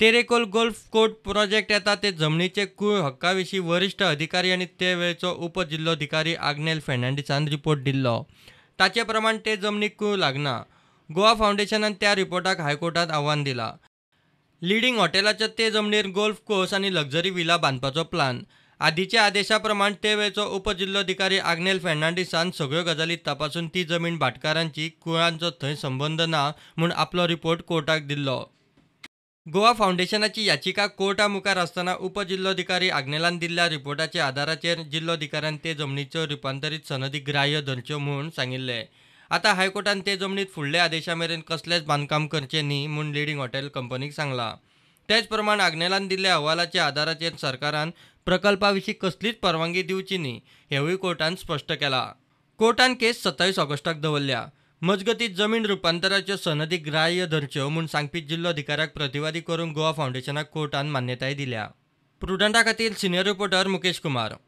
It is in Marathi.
तेरेकोल गोल्फ कोर्ट प्रोजेक्ट येतात ते जमिनीचे कुळ हक्काविषयी वरिष्ठ अधिकारी आणि ते वेळचो उपजिल्लोधिकारी आग्नेल फेर्नांडिसान रिपोर्ट दिल्लो ताचे प्रमाण ते जमनीक कुळ लागना गोवा फावंडेशनान त्या रिपोर्टाक हायकोर्टात आव्हान दिला लिडिंग हॉटेलाच्या ते जमनीर गोल्फ कोर्स आणि लक्झरी विला बांदपाचो प्लान आधीच्या आदेशा प्रमाण ते वेळचो उपजिल्लोधिकारी आग्नेल फेर्नांडिसान सगळ्यो गजाली तपासून ती जमीन भाटकारांची कुळांचो थंय संबंध ना म्हूण आपलो रिपोर्ट कोर्टाक दिल्लो गोवा फाउंडेशनाची याचिका कोर्टा मुखार असताना उपजिल्लोधिकारी आग्नेलान दिल्ल्या रिपोर्टाच्या आधाराचे जिल्लोधिकाऱ्यान ते जमनीचं रुपांतरीत सनदी ग्राह्य धरच्यो म्हणून सांगिल्लें आता हायकोर्टान ते जमनीत फुडल्या आदेशा मेरेन कसलेंच बांदकाम करचें न्ही म्हूण लिडींग हॉटेल कंपनीक सांगला तेच प्रमाण आग्नेलान दिल्ल्या अहवालाच्या आधाराचे सरकारान प्रकल्पाविषयी कसलीच परवानगी दिवची न्ही हेवूय कोर्टान स्पष्ट केला कोर्टान केस सत्तावीस ऑगस्टाक दवरल्या मजगती जमीन रुपांतराच्यो सनदी ग्राह्य धरच्यो म्हूण सांगपी जिल्लोधिकाऱ्याक प्रतिवादी करून गोवा फावंडेशनाक कोर्टान मान्यताय दिल्या प्रुडंटा खातीर सिनियर रिपोर्टर मुकेश कुमार